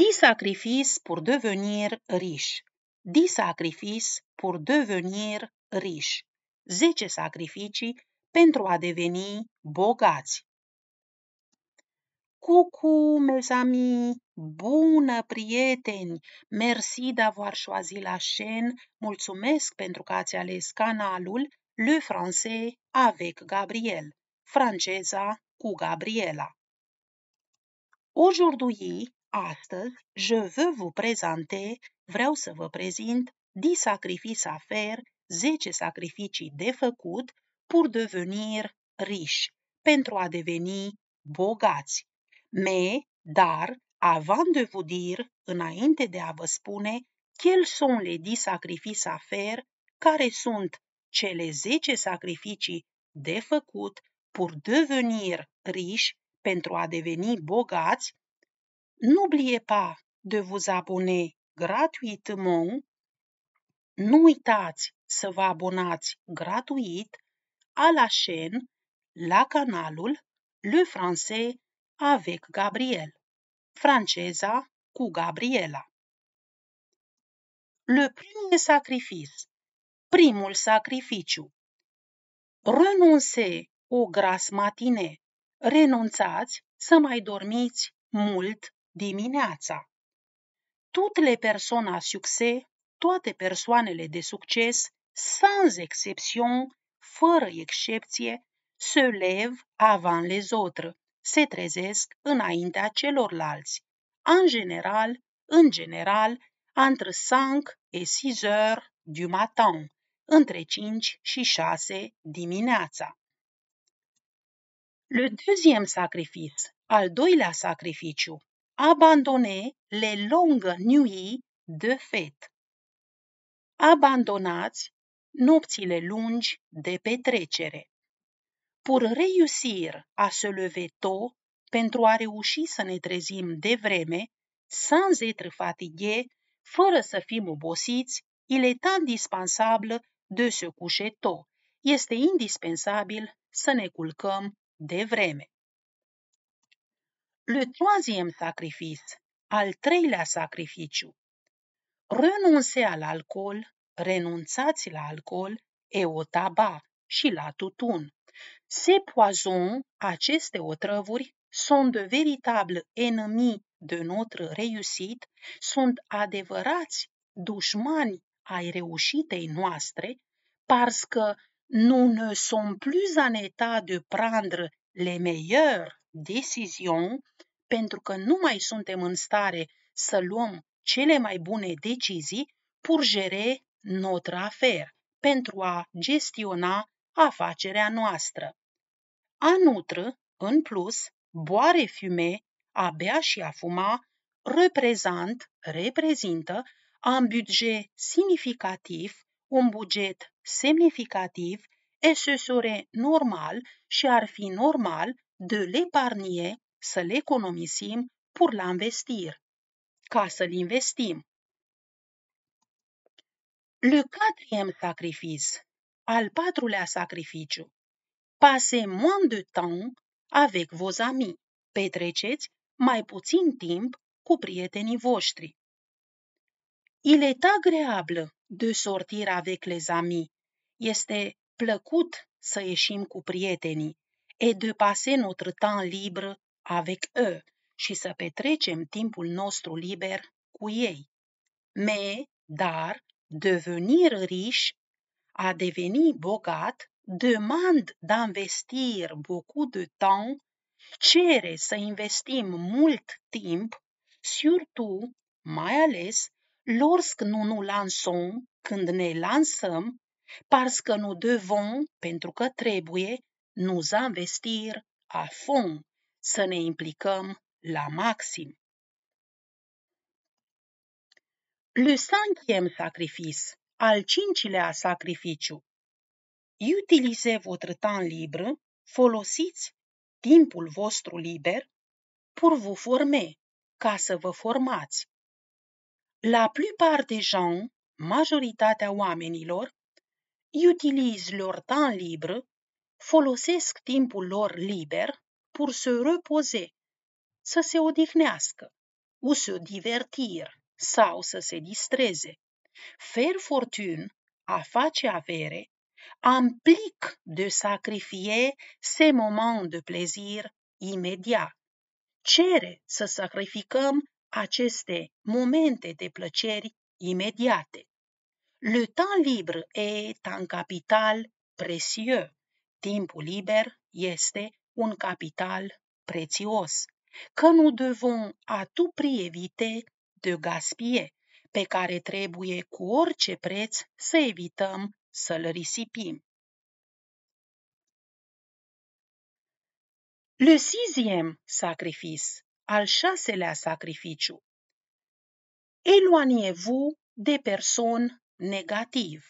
Des sacrifices pour devenir riche. Des sacrifices pour devenir riche. 10 sacrificii pentru a deveni bogați. Cucu, mes amis, bună, prieteni! merci d'avoir choisi la chaîne. Mulțumesc pentru că ați ales canalul Le Français avec Gabriel. Franceza cu Gabriela. Aujourd'hui, Astăzi, je veux vous présenter, vreau să vă prezint, di sacrifice à faire, 10 sacrificii de făcut, pour devenir riche, pentru a deveni bogați. Mais, dar, avant de vous dire, înainte de a vă spune, quels sont les 10 sacrifices à faire, care sunt cele 10 sacrificii de făcut pour devenir riche, pentru a deveni bogați, N'oubliez pas de vous abonner gratuitement. Nu uitați să vă abonați gratuit à la chaîne, la canalul Le Français avec Gabriel, franceza cu Gabriela. Le premier sacrifice, primul sacrificiu. Renunțe o gras matine, renunțați să mai dormiți mult dimineața. Tutle persoana succes, toate persoanele de succes, sans exception, fără excepție, se lève avant les autres, se trezesc înaintea celorlalți. În general, în general, între 5 et 6 heures du matin, între 5 și 6 dimineața. Le deuxième sacrifice, al doilea sacrificiu, abandonner les longues nuits de fête. Abandonați nopțile lungi de petrecere. Pour réussir à se lever tôt, pentru a reuși să ne trezim de vreme, sans être fatigué, fără să fim obosiți, il est indispensable de se coucher tôt. Este indispensabil să ne culcăm de vreme. Le troisième sacrifice, al treilea sacrificiu. Renunțe la alcool, renunțați la alcool, e o taba și la tutun. Se poison, aceste otrăvuri, sunt de veritable enemi de notre reusit, sunt adevărați dușmani ai reușitei noastre, parce că nu ne sunt plus în de prendre le meilleurs decizion pentru că nu mai suntem în stare să luăm cele mai bune decizii purgere gérer notre affaire, pentru a gestiona afacerea noastră. A nutră, în plus, boare fume, a bea și a fuma, reprezant, reprezintă un budget semnificativ, un buget semnificativ, et normal și ar fi normal de l'épargner, să le economisim pour l'investir, ca să-l investim. Le quatrième sacrifice, al patrulea sacrificiu, passez moins de temps avec vos amis, petreceți mai puțin timp cu prietenii voștri. Il est agréable de sortir avec les amis. Este plăcut să ieșim cu prietenii et de passer notre temps libre avec eux și să petrecem timpul nostru liber cu ei. Mais, dar, devenir riche, a deveni bogat, demande d'investir beaucoup de temps, cere să investim mult timp, surtout, mai ales, lorsque nous nous lançons, când ne lansăm, parce que nous devons, pentru că trebuie, nous investir à fond, să ne implicăm la maxim. Le cinquième sacrifice, al cincilea sacrificiu. Utilisez votre temps libre, folosiți timpul vostru liber pour vous former, ca să vă formați. La plupart des gens, majoritatea oamenilor, utilisent leur temps libre folosesc timpul lor liber pur se repose, să se odihnească, ou se divertir sau să se distreze. Fer fortun, a face avere, amplic de sacrifie ces moment de plezir imediat. Cere să sacrificăm aceste momente de plăceri imediate. Le temps libre est un capital précieux timpul liber este un capital prețios. Că nu devons a tu prievite de gaspie, pe care trebuie cu orice preț să evităm să-l risipim. Le sixième sacrifice, al șaselea sacrificiu. eloaniez vous de persoane negative.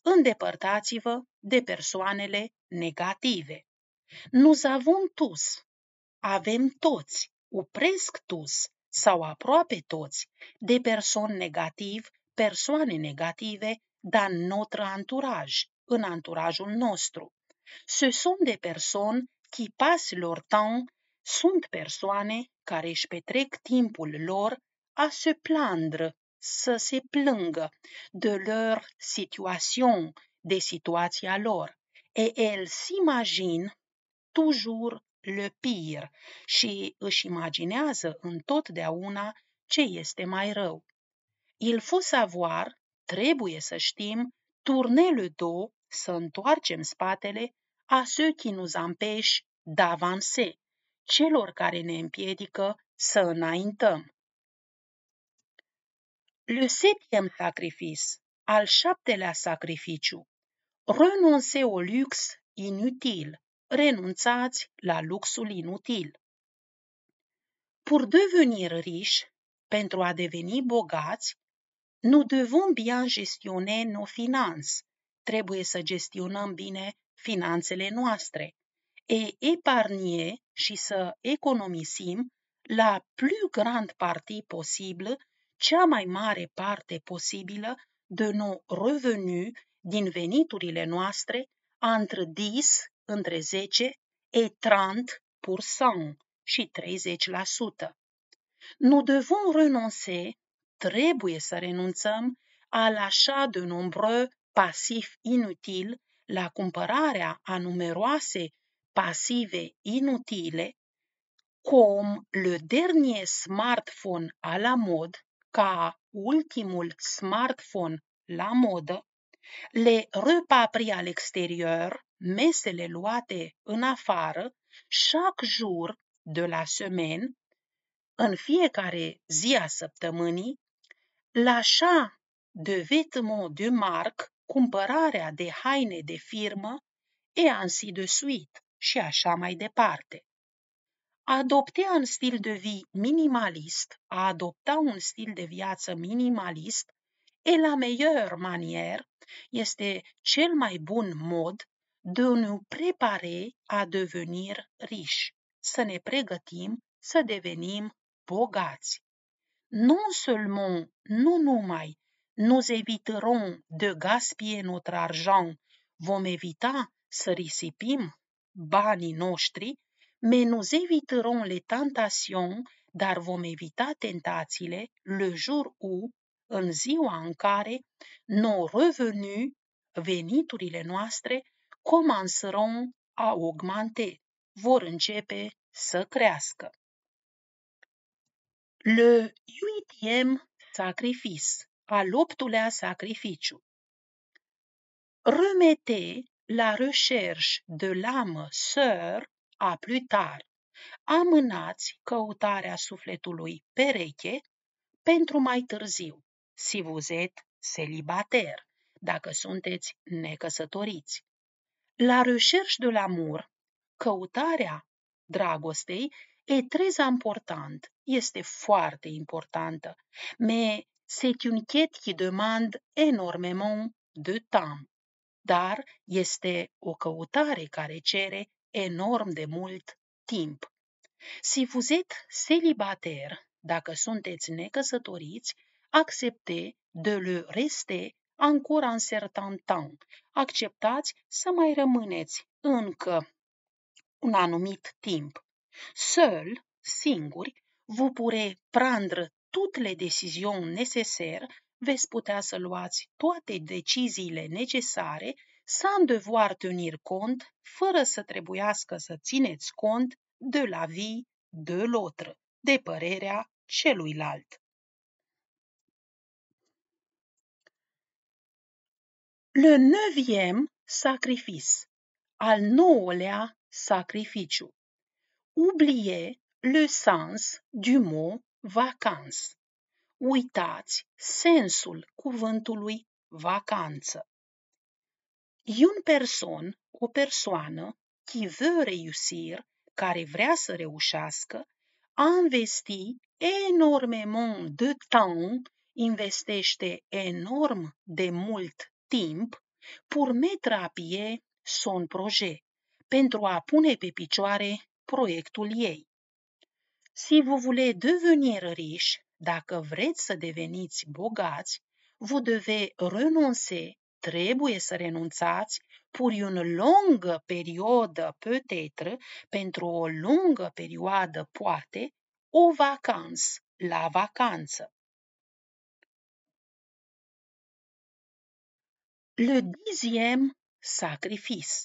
Îndepărtați-vă de persoanele negative. Nous avons tous, avem toți, opresc toți sau aproape toți de persoane negativ, persoane negative, dar notre anturaj, în anturajul nostru. Ce sunt de persoane qui passent leur temps, sunt persoane care își petrec timpul lor a se plândre, să se plângă, de leur situation, de situația lor. Et elle s'imagine toujours le pire și își imaginează întotdeauna ce este mai rău. Il faut savoir, trebuie să știm, tourner le dos, să întoarcem spatele, a ceux qui nous empêchent d'avancer, celor care ne împiedică să înaintăm. Le septième sacrifice, al șaptelea sacrificiu. o lux inutil. Renunțați la luxul inutil. Pour devenir riche, pentru a deveni bogați, nous devons bien gestionner nos finances. Trebuie să gestionăm bine finanțele noastre E épargner și să economisim la plus grand partie posibilă, cea mai mare parte posibilă de dănu revenu din veniturile noastre între 10, între 10 et 30 pour cent și 30%. Nous devons renoncer, trebuie să renunțăm, à l'achat de nombreux passifs inutiles, la cumpărarea a numeroase pasive inutile, cum le dernier smartphone à la mode, ca ultimul smartphone la modă, le repaperie à l'extérieur, mesele luate în afară, chaque jour de la semaine, în fiecare zi a săptămânii, l'achat de vêtements de marque, cumpărarea de haine de firmă, et ainsi de suite, și așa mai departe adoptea un stil de vie minimalist, a adopta un stil de viață minimalist, e la meilleure manier, este cel mai bun mod de a ne prepare a devenir riși, să ne pregătim să devenim bogați. Non seulement, nu numai, nous éviterons de gaspiller notre argent, vom evita să risipim banii noștri mais nous éviterons les tentations, dar vom evita tentațiile le jour où, în ziua în care, nos revenus, veniturile noastre, commenceront a augmenter, vor începe să crească. Le huitième sacrifice, al optulea sacrificiu. Remettez la recherche de l'âme sœur a Plutar, amânați căutarea sufletului pereche pentru mai târziu, si vuzet celibater, dacă sunteți necăsătoriți. La recherche de l'amour, căutarea dragostei, e très important, este foarte importantă, me c'est une quête qui demande énormément de temps, dar este o căutare care cere enorm de mult timp. Si fuzet celibater, dacă sunteți necăsătoriți, accepte de le reste ancora în certain temps. Acceptați să mai rămâneți încă un anumit timp. Seul, singuri, vă pure prendre toutes les décisions necesare, veți putea să luați toate deciziile necesare sans devoir tenir compte, fără să trebuiască să țineți cont de la vie de l'autre, de părerea celuilalt. Le neuvième sacrifice, al nouălea sacrificiu. Oublie le sens du mot vacances. Uitați sensul cuvântului vacanță un person, o persoană, qui veut réussir, care vrea să reușească, a investi enormément de temps, investește enorm de mult timp, pour mettre à pied son projet, pentru a pune pe picioare proiectul ei. Si vous voulez devenir riche, dacă vreți să deveniți bogați, vous devez renoncer trebuie să renunțați pur în lungă perioadă peut-être, pentru o lungă perioadă poate, o vacanță, la vacanță. Le dixième, sacrifice.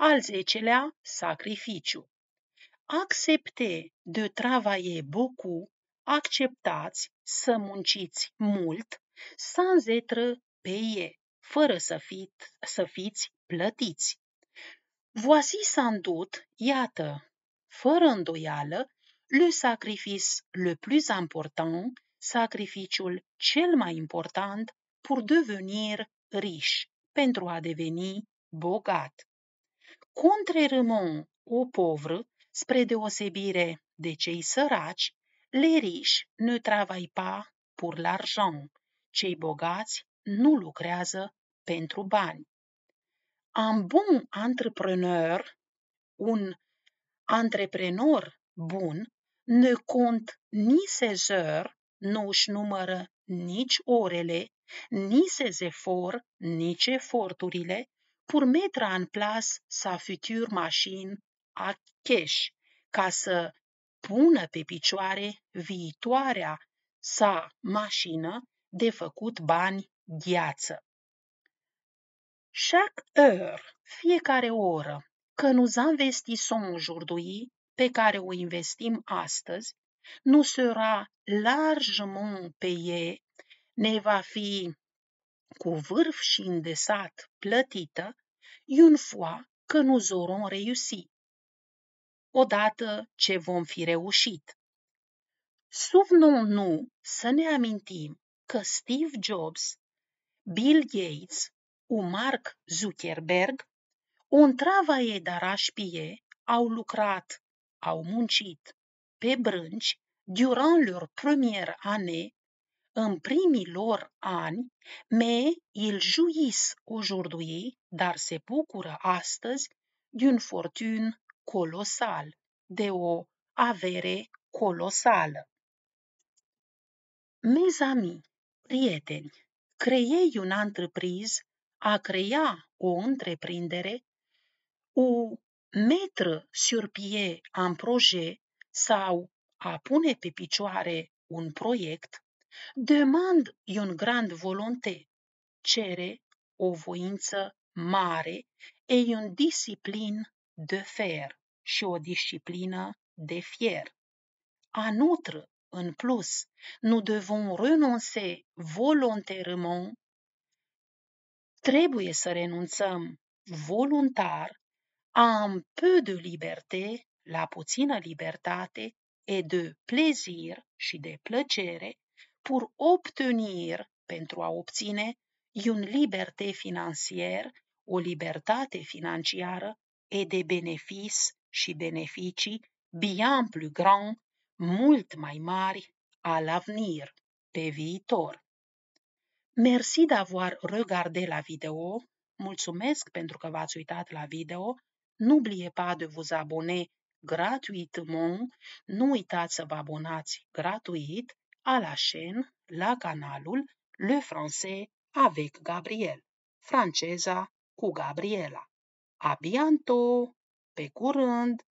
Al zecelea, sacrificiu. Accepte de travailler beaucoup, acceptați să munciți mult, sans être payé, fără să, fi, să fiți plătiți. Voici s-a îndut, iată, fără îndoială, le sacrifice le plus important, sacrificiul cel mai important pour devenir riche, pentru a deveni bogat. Contrairement au pauvre, spre deosebire de cei săraci, les riches ne travaillent pas pour l'argent. Cei bogați nu lucrează pentru bani. Un bun entrepreneur, un antreprenor bun, ne cont ni ses heures, nu își numără nici orele, ni ses efforts, nici eforturile, pur metra în plas sa futur mașin a cash, ca să pună pe picioare viitoarea sa mașină de făcut bani gheață. Chaque heure, fiecare oră, că nous investissons aujourd'hui, pe care o investim astăzi, nu sera largement payé, ne va fi cu vârf și îndesat plătită, une fois că nu aurons réussi. Odată ce vom fi reușit. Souvenons-nous să ne amintim că Steve Jobs, Bill Gates u Mark Zuckerberg, un travaie d'arașpie au lucrat, au muncit pe brânci durant leur première année, în primii lor ani, me il juis aujourd'hui, dar se bucură astăzi, d'une fortune colosal, de o avere colosală. Mes amis, prieteni, creez un entreprise a crea o întreprindere, o metră sur pie un projet sau a pune pe picioare un proiect, demand un grand volonté, cere o voință mare e un disciplin de fer și o disciplină de fier. A în plus, nu devons renoncer volontairement Trebuie să renunțăm voluntar a un peu de liberté, la puțină libertate, e de plaisir și de plăcere, pur obtenir, pentru a obține, un liberté financier, o libertate financiară, e de bénéfices și beneficii bien plus grand, mult mai mari, al avenir, pe viitor. Merci d'avoir regardé la vidéo. Mulțumesc pentru că v-ați uitat la video. Nu N'oubliez pas de vous abonner gratuitement. Nu uitați să vă abonați gratuit à la chaîne, la canalul Le Français avec Gabriel. Franceza cu Gabriela. A bientôt! Pe curând!